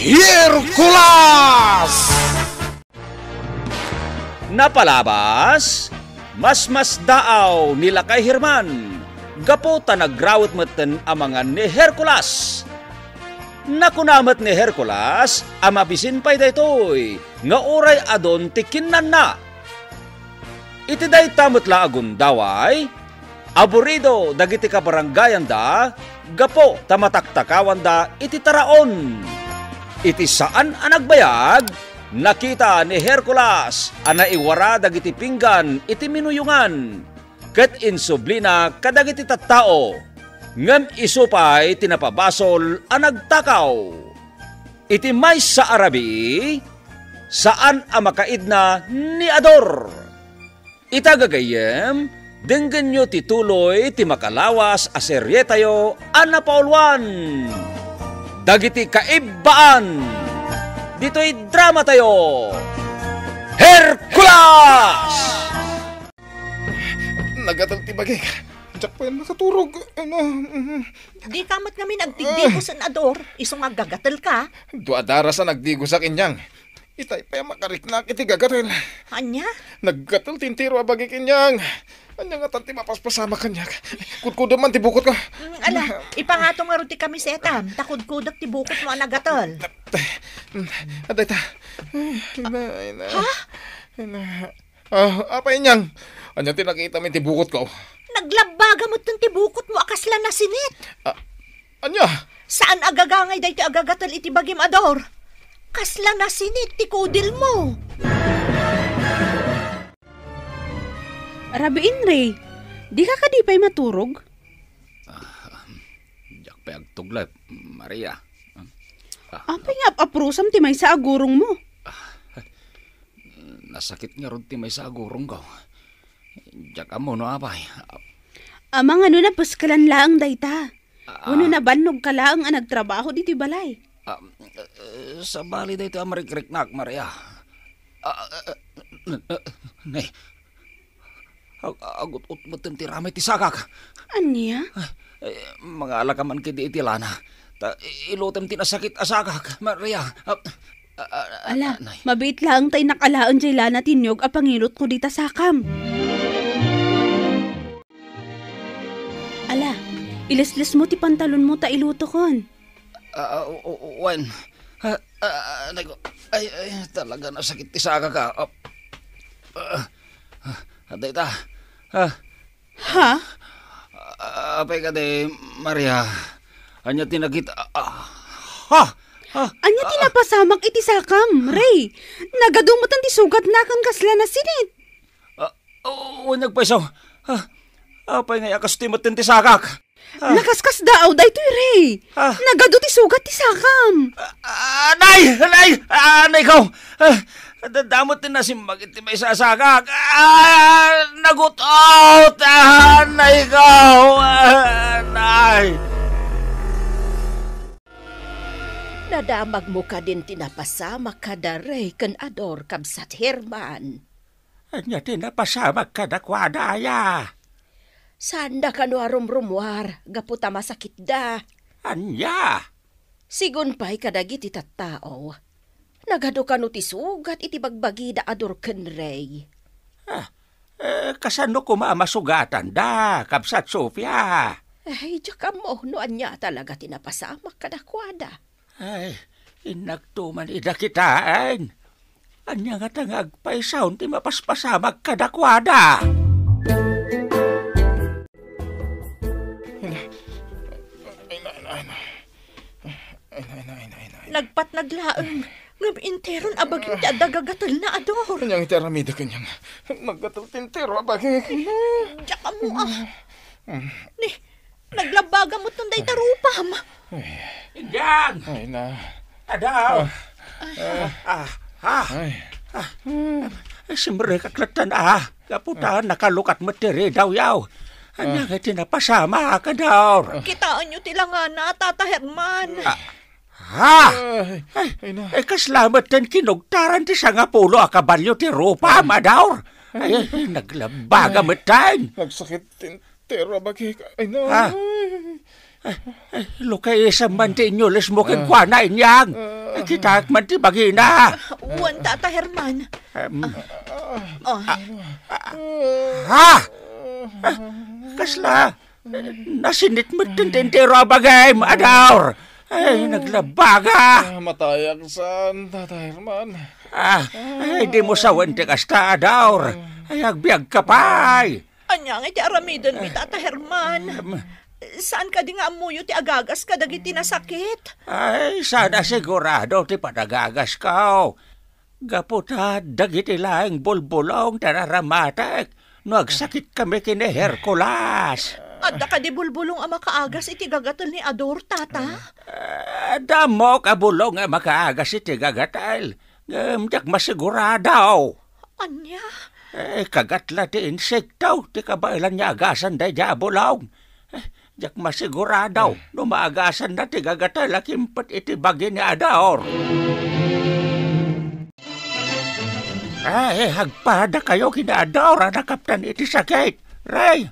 Hercules! Napalabas, mas mas daaw nila kay Herman. Gapo ta nagrawit meten amangan ni Hercules. Nakunamat ni Hercules, amabisin pa'y daytoy, nga oray adon tikinan na. Iti day tamot la agundaway, aburido dagiti kabaranggayan da, gapo tamataktakawan da iti taraon. Iti saan anagbayag? Nakita ni Hercules ana iwara dagiti pinggan iti minuyungan ket insublina kadagiti tattao ngem isupay tinapabasol anagtakaw iti may sa Arabi saan a makaidna ni Ador itagagayem denggen nyo tituloy ti makalawas a seryetayo Ana Paulwan dagiti kaibaan dito'y drama tayo Hercules Nagadang tibagay ka Diyak pa yan nakaturog. Ano? Di kamat kami nagtigdigo ah. sa nador. Isong agagatel ka. Duadara sa nagdigo sa kinyang. Itay pa yung makarik na kiti gagatel. Anya? Naggatel tintiro abagi kinyang. Anya nga tanti mapaspasama kanya. Kudkuda man tibukot ka. Mm, ala, ipangatong nga ruti kami sa etam. Takudkudak tibukot mo ang nagatal. Aday ta. Ha? Ah, apa inyang? Anya nakita mi tibukot ko. Naglabaga mo tong tibukot mo akasla na sinit. Ah, anya? Saan agagangay day ti iti bagim ador? Kasla na sinit ti kudil mo. Ah. Rabiin, Ray. Di ka kadipay maturog? Uh, um, jak pa agtuglay, Maria. Um, uh, Apay nga aprusam ti may sa agurong mo. Uh, nasakit nga ron ti may sa agurong ka. Jak amo no apay. Amang ano na paskalan laang dayta. Uh, ano na bannog ka laang ang nagtrabaho diti balay. Uh, uh, sa bali dayta marikrik nak, Maria. Uh, uh, uh, uh, uh, uh, Agot ot batin ti ramay ti sakak. Anya? Ay, mga alakaman kiti lana. Ta, ilotem ti nasakit asagak. Maria. Ah, ah, ah, Ala, nay. mabait lang tay nakalaon jay lana tinyog pangilot ko dita sakam. Ala, ilislis mo ti pantalon mo ta iluto kon. Uh, wan. Uh, uh, ay, ay, talaga nasakit ti sagak ka. Uh, uh, uh, Aday ta. Ha? Ha? Ah, apay ka de, Maria. Anya tinagit... Ah, ah. Ha? Ha? Anya tinapasamak iti sakam, Ray. Nagadumutan ti sugat na kang kasla na sinit. Oo, oh, nagpaisaw. Ha? Apay nga yakas ti ti sakak. Nakaskas daaw da ito, Ray. Nagado ti sugat ti sakam. Anay! Anay! Anay ko! Dadamot na si Magiti may sasagag. Ah, nagutot! Ah, na ikaw! Ah, nay! Nadamag mo ka din tinapasama ka da Ray kan Ador kamsat Herman. Anya tinapasama ka da kwadaya. Sanda ka no rumrumwar, gaputa masakit da. Anya! Sigun pa'y kadagiti tattao Nagaduka ka no ti sugat iti bagbagi da ador ken rey. Ah, eh, kasano ko maamasugatan da, kapsat Sofia? Ay, tsaka mo, no anya talaga tinapasama kadakwada. Ay, inagtuman ida kitaan. Anya nga tangag paisaon ti mapaspasamak kadakwada. Nagpat naglaang. Karon abagin ti adagagatal na ador. Kanyang iteramida kanyang. Naggatal tintero abagin. Tsaka mo ah. Ni, naglabaga mo tunday tarupam. Igan! Eh, Ay na. Adaw! Ah, ah, ah. ah. Eh, Simre kaklatan ah. Kaputaan nakalukat mo daw yaw. Anak, ah. eh, tinapasama ka daw. Kitaan nyo tila nga na, Tata Herman. Ah. Ha? Ay, ay na. Eh, kaslamat tan kinugtaran ti sa nga pulo a kabalyo ti rupa, madaur. Ay, ay, naglabaga matan. Nagsakit tin tero bakik. Ay na. Ha? Lukay isang man ti inyulis mo kin ah. kwa na inyang. Ah. Kita man ti bagina. Uwan, Tata Herman. Um, oh. Ha? Kasla, nasinit mo tin tero bagay, madaur. Ay, hmm. naglabaga! Ah, Matayak saan, Tatay Herman? Ah, ay, di mo sa wente kasta, daur. Ay, agbiag ka pa'y. Anya nga ti aramidon mi, Tata Herman. Hmm. Saan ka di nga amuyo ti agagas ka dagiti nasakit? Ay, sana sigurado ti panagagas ka. Oh. Gaputa, dagiti laing bulbulong tanaramatak. No, agsakit kami kini Hercules. Adda ka di bulbulong ama kaagas iti gagatal ni Ador, tata. Adda ah, mo ka bulong ama eh, kaagas iti gagatal. Gamdak masiguradaw. Anya? Eh, kagatla ti insektaw. Ti kabailan niya agasan da jabulaw. Eh, Diyak masiguradaw. Eh. Numaagasan na ti gagatal akimpat iti bagi ni Ador. Ay, ah, eh, hagpada kayo kinaadora ah, na kaptan iti sakit. Ray,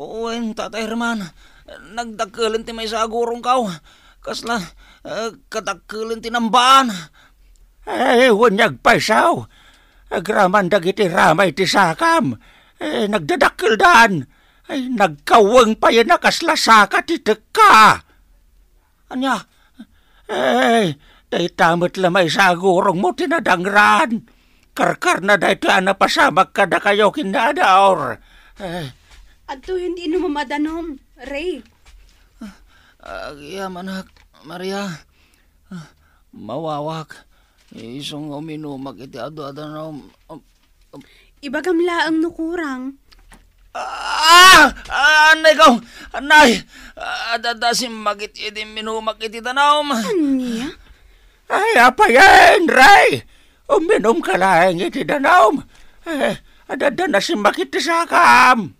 Oo, eh, tatay Herman. Nagdakilin ti may sagurong kaw. Kasla, uh, kadakilin ti nambaan. Eh, hunyag paisaw. Agraman eh, dagiti ramay ti sakam. Eh, nagdadakil daan. Ay, nagkawang pa yan nakasla saka ti teka. Anya, eh, day tamit lamay gurong mo tinadangran. Karkar na day ti anapasabak kada kayo kinadaor. Eh, Adto hindi no mamadanom, Ray. Agya ah, manak, Maria. Ah, mawawak. Isong uminom, makiti ado adanom. Ibagam laang nukurang. Ah, ah! Anay ko! Anay! Adadasim magit iti minumak iti tanaw. Anya? Ay, apayan, Ray! Uminom ka lang iti tanaw. Eh, Adadasim magit ti sakam.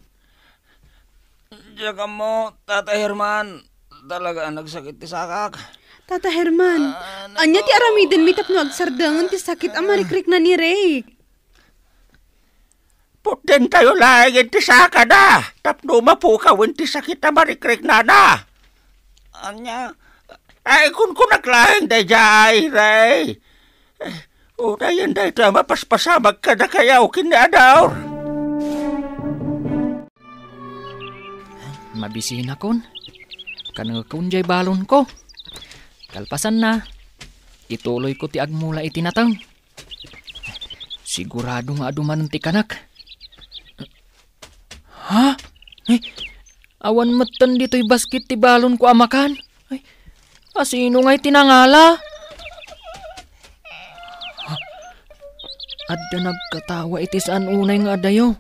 Diyak mo, Tata Herman. Talaga nagsakit ti sakak. Tata Herman, ah, ano anya ti aramiden mitap tapno agsardangan ti sakit ang marikrik na ni Ray. Putin tayo lahat ti saka na. Tapno mapukawin ti sakit ang marikrik na na. Anya, ay kun kun naklaing da jay, Ray. Eh, Unayan da ito mapaspasamag ka na kaya o kinadaor. mabisina kon. Kanang kunjay balon ko. Kalpasan na. Ituloy ko ti agmula itinatang. Sigurado nga aduman ti kanak. Ha? Ay, eh, awan matan dito'y basket ti balon ko amakan. Ay, asino nga'y tinangala? Adda nagkatawa itis an unay nga adayo.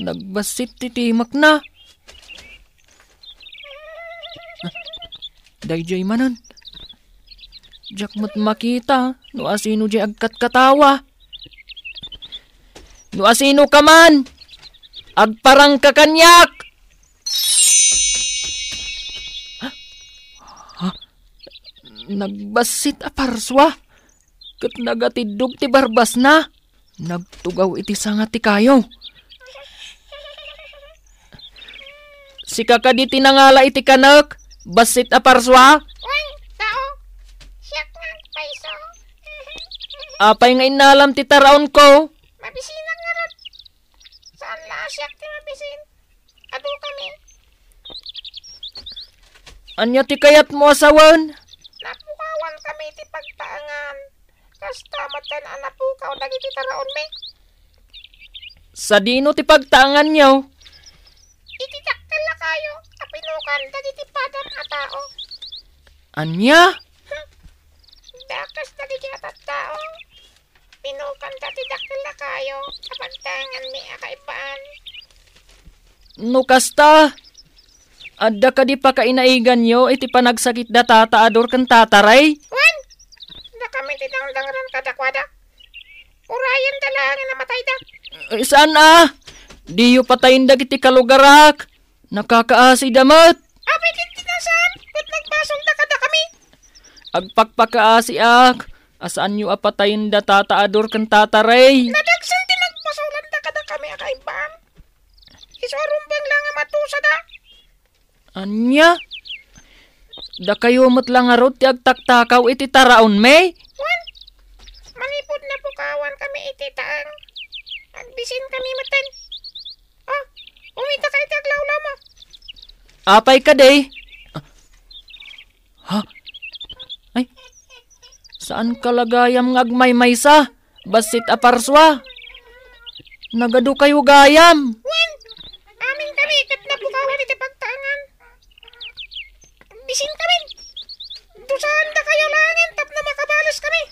Nagbasit timak na. Dayjay manan. Jak mo't makita, no asino jay agkat katawa. No asino ka man, agparang kakanyak! Ha? Nagbasit a parswa, kat nagatidog ti barbas na. Nagtugaw iti sanga ti kayo. Si kakaditi nangala iti kanak, Basit a parswa? Uy, tao. Siyak na, paiso. Apay ah, nga inalam ti taraon ko. Mabisin ang narap. Saan na siyak ti mabisin? Ado kami. Anya ti kayat mo asawan? Napukawan kami ti pagtaangan. Kasta matan ang ah, napukaw lagi ti taraon me. Sa dino ti pagtaangan niyo? Ititaktal na kayo pinukan, daditipadan ang tao. Anya? Dakas hmm. naligyat at tao. Pinukan dati dakila kayo, kapantangan mi akaipaan. No kasta, adda ka di pa kainaigan yo, iti panagsakit da tataador ador tataray. Wan, da kami tinangdangran kadakwada. Urayan da lang namatay da. Eh, saan ah? Diyo patayin da kiti kalugarak. Nakakaasi damat! Apay kintingasan! Ba't nagbasong dakada kami? Agpakpakaasi ak! Asaan nyo apatayin da tataador kan tataray? Nadagsan din nagpasolan dakada kami akaibam. Isarumbang lang ang matusa da. Anya? Da kayo matlang arot ti agtaktakaw iti taraon may? Wan, manipod na pukawan kami iti taang. Agbisin ka Apay ka day. Ha? Ay, saan kalagayam ngagmay maysa? Basit aparswa? Nagado kayo gayam. Wen, aming tarikat na bukawan iti pagtaangan. Bisin kami. Dusaan da kayo langin tap na makabalas kami.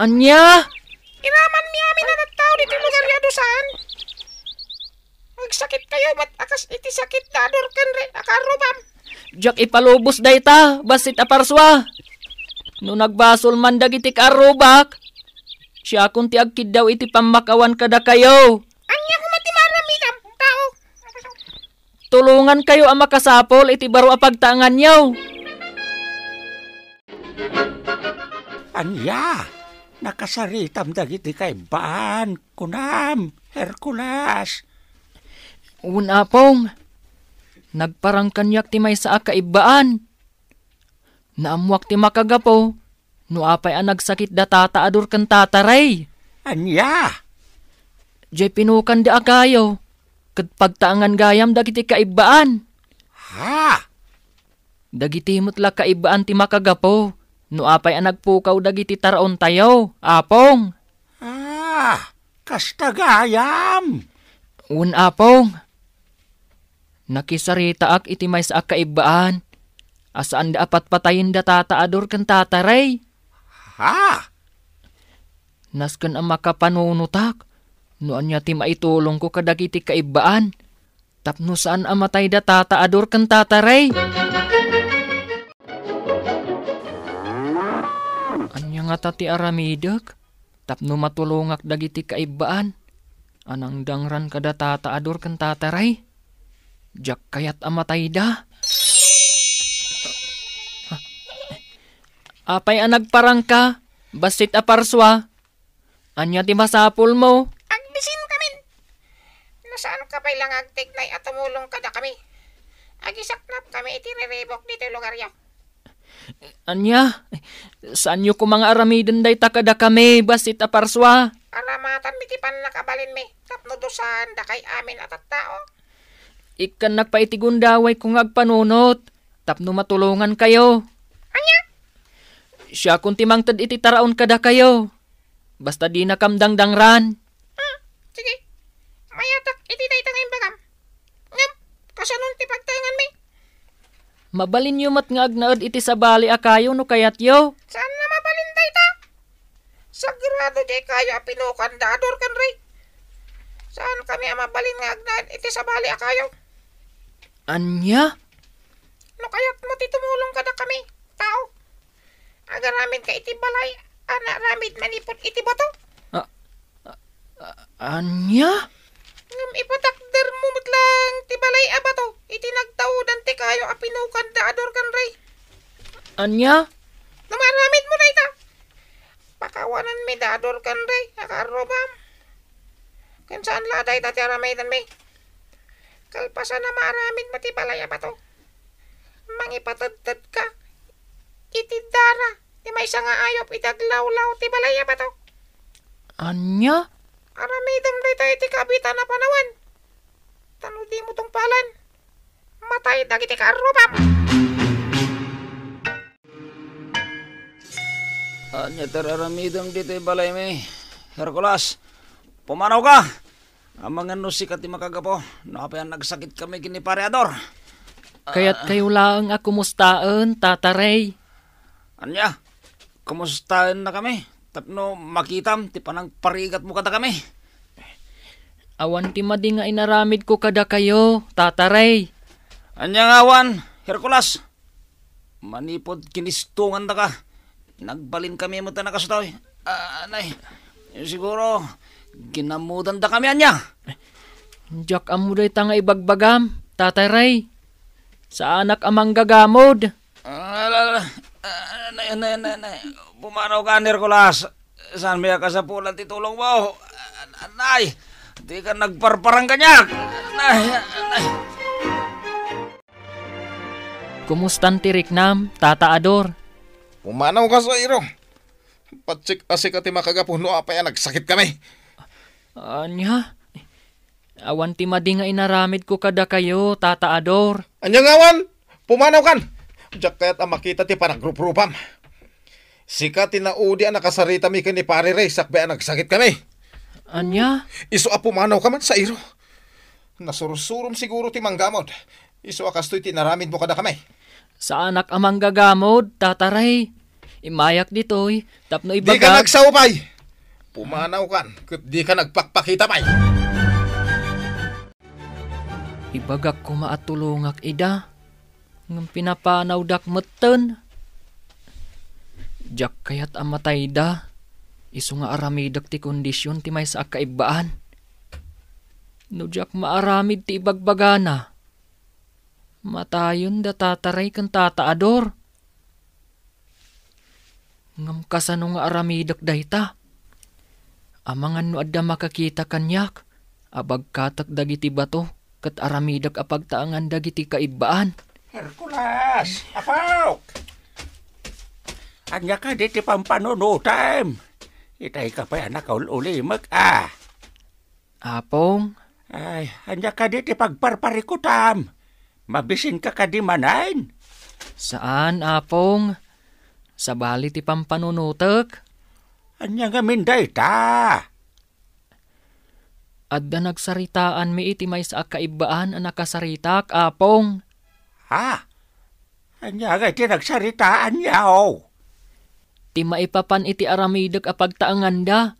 Anya? Anya? iti sakit na adorkan re, akaruman. Diyak ipalubos day ta, basit aparswa. No nagbasol man dagiti karubak, siya akong tiagkid daw iti pamakawan kada kayo. Anya ko matimarami na tao. Tulungan kayo ang makasapol iti baro apagtangan niyo. Anya, nakasaritam dagiti kay Ban, Kunam, Hercules. Una pong, nagparang kanyak ti may sa kaibaan. Naamuak ti makagapo, no apay ang nagsakit da tataador kan tataray. Anya? Diyay pinukan di akayo, kad pagtaangan gayam dagiti kaibaan. Ha? Dagiti mutla kaibaan ti makagapo, no apay ang nagpukaw dagiti taraon tayo, apong. Ah, kasta gayam. Un apong, Nakisarita ak iti may sa kaibaan. Asaan da apat patayin da tataador kan tataray? Ha? Naskan ang makapanunutak. Noan niya ti maitulong ko kadagiti kaibaan. Tapno saan amatay da tataador kan tataray? Anya nga tati aramidak? Tapno matulungak dagiti kaibaan. Anang dangran kada tataador kan tataray? Jak kayat amatay da. Apay ang nagparang ka, basit aparswa. Anya ti masapol mo. Agbisin kami. Nasaan ka pa'y lang agtignay at tumulong ka na kami. Agisaknap kami iti itiriribok dito lugar yo. Anya, saan nyo ko mga aramidan day takada kami, basit aparswa? Aramatan mitipan na kabalin mi, tapno dosan da kay amin at at tao. Ikan nagpaitigundaway kung agpanunot. Tapno matulungan kayo. Anya? Siya kung timang tad taraon kada kayo. Basta di nakamdang dangran. Hmm, sige. Mayatak iti dayta ngayon bagam. Ngam, kasanong ti pagtangan may. Mabalin yu mat nga agnaod iti sa bali akayo no kayat yo. Saan na mabalin dayta? Sagrado di kaya pinukandador kan rin. Saan kami mabalin nga agnaod iti sa bali akayo? Anya? Lukayat ano mo ti tumulong ka kami, tao. Aga ramin ka iti balay, ana ramin manipot iti bato. Ah, ah, anya? Ngam ipatakder mo matlang ti balay a bato, iti nagtao dante kayo a pinukan da ador kan rey. Anya? Lumaramid mo na ita. Pakawanan mi da ador kan rey, akarobam. Kansaan la da ita ti aramay dan mi kalpasan na maraming matibalaya ba to? Mangipatadtad ka, itidara, di may nga ayop itaglawlaw tibalaya ba to? Anya? Aramidam dito iti kabita na panawan. Tanu di mo tong palan. Matay dagiti karubam. Anya tararamidam dito balay mi. Hercules, pumanaw ka! Amang ano si kati makagapo, napayan nagsakit kami kini pareador. Kaya't ah. kayo lang ako mustaan, tataray. Anya, kumustaan na kami. Tapno makitam, ti panang parigat mo kada kami. Awan ti madi nga inaramid ko kada kayo, tataray. Anya nga awan, Hercules. Manipod kinistungan da ka. Nagbalin kami mo ta nakasutaw. Uh, anay, siguro Ginamudan da kami anya. Jack amuday tanga ibagbagam, Tatay Ray. Sa anak amang gagamod. Alala, ah, na, ah, na, na, na. Pumanaw ka, Nirkulas. Saan may kasapulan titulong mo? Ah, nay, di ka nagparparang kanyak. Anay, nay. Kumustan tirik nam, Tata Ador? Pumanaw ka sa iro. Patsik asik at makagapon no apaya nagsakit kami. Anya? Awan ti madi nga inaramid ko kada kayo, Tata Ador. Anya ngawan? Pumanaw kan! Diyak kaya't ang makita ti panagrupam. Sika tinaudi ang nakasarita mi kini pare Ray, sakbe ang nagsakit kami. Anya? Iso a pumanaw ka man sa iro. Nasurusurum siguro ti manggamod. Iso akastoy tinaramid mo kada kami. Sa anak amang gagamod, Tata Ray. Imayak ditoy, tapno ibaga... Di ka nagsaupay! Pumanaw kan, kat di ka nagpakpakita pa'y. Ibagak ko maatulungak ida, ng pinapanaw dak meten. Jack kayat amatay da, iso nga aramidak ti kondisyon ti may sa kaibaan. No jak maaramid ti ibagbagana. Matayon da tataray kan tataador. Ngam kasano nga aramidak dayta. ta Amangan no adda makakita kanyak, abagkatak dagiti bato, kat aramidak apagtaangan dagiti kaibaan. Hercules, Apok! Anya ka diti pampano no time. Itay ka pa anak uli mag ah. Apong? Ay, anya ka diti pagparparikutam. Mabisin ka ka di manain. Saan, Apong? Sa bali ti pampanunutek? Anya nga minday ta. Adda nagsaritaan mi iti may sa kaibaan ang nakasaritak, apong. Ha? Anya nga iti nagsaritaan yaw. Ti maipapan iti aramidag apagtaangan da.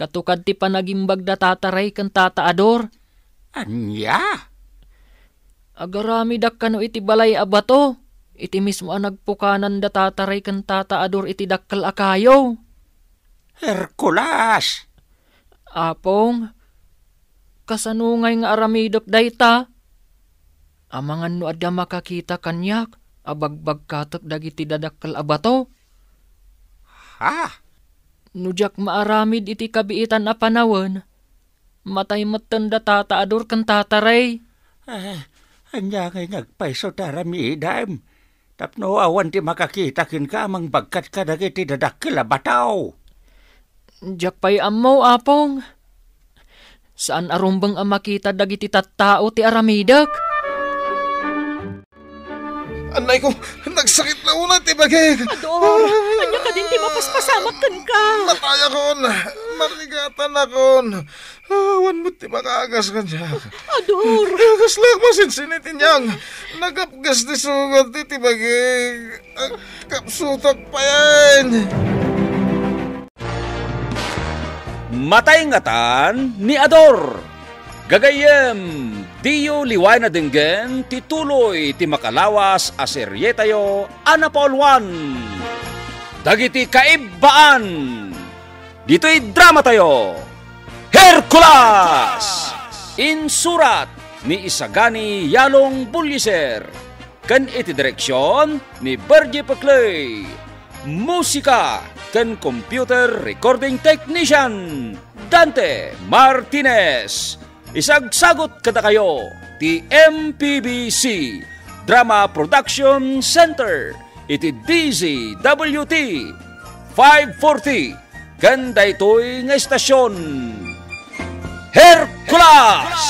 Katukad ti panagimbag da tataray kan tataador. Anya? Agarami dakkano iti balay abato. Iti mismo ang nagpukanan da tataray kan tataador iti dakkal akayaw. Herkulas! Apong, kasanungay nga aramidok dayta. Amangan no adda makakita kanyak, abagbag katok dagiti dadakkal abato. Ha? Nujak maaramid iti kabiitan a panawan, matay matanda tata ador kan tataray. Ah, eh, anya ngay nagpaiso darami Tapno awan ti makakita kin ka amang bagkat ka dagiti dadakkal abataw. Jakpay pa'y amaw, apong. Saan arumbang amakita dagiti tattao ti aramidak? Anay ko, nagsakit na una ti bagay. Ador, anya ka din ti mapaspasamak kan ka. Nataya kon, marigatan na kon. Awan ah, mo't ti makaagas ka niya. Ador. Agas lang masinsinit niyang. Nagapgas ti sugat ti bagay. Ah, kapsutak pa yan. Ador. Matay ngatan ni Ador. Gagayem, diyo liwanag dinggen, tituloy ti makalawas a aserye tayo, Juan. Dagiti kaibbaan, dito'y drama tayo. Hercules! Insurat ni Isagani Yalong Bulliser. Kan iti direksyon ni Bergie Paclay. Musika Mexican Computer Recording Technician, Dante Martinez. Isagsagot kada kayo, TMPBC, Drama Production Center, iti DZWT, 540, ganda ito'y nga estasyon, Hercules!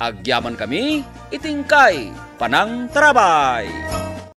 Agyaman kami, itingkay, panang trabay.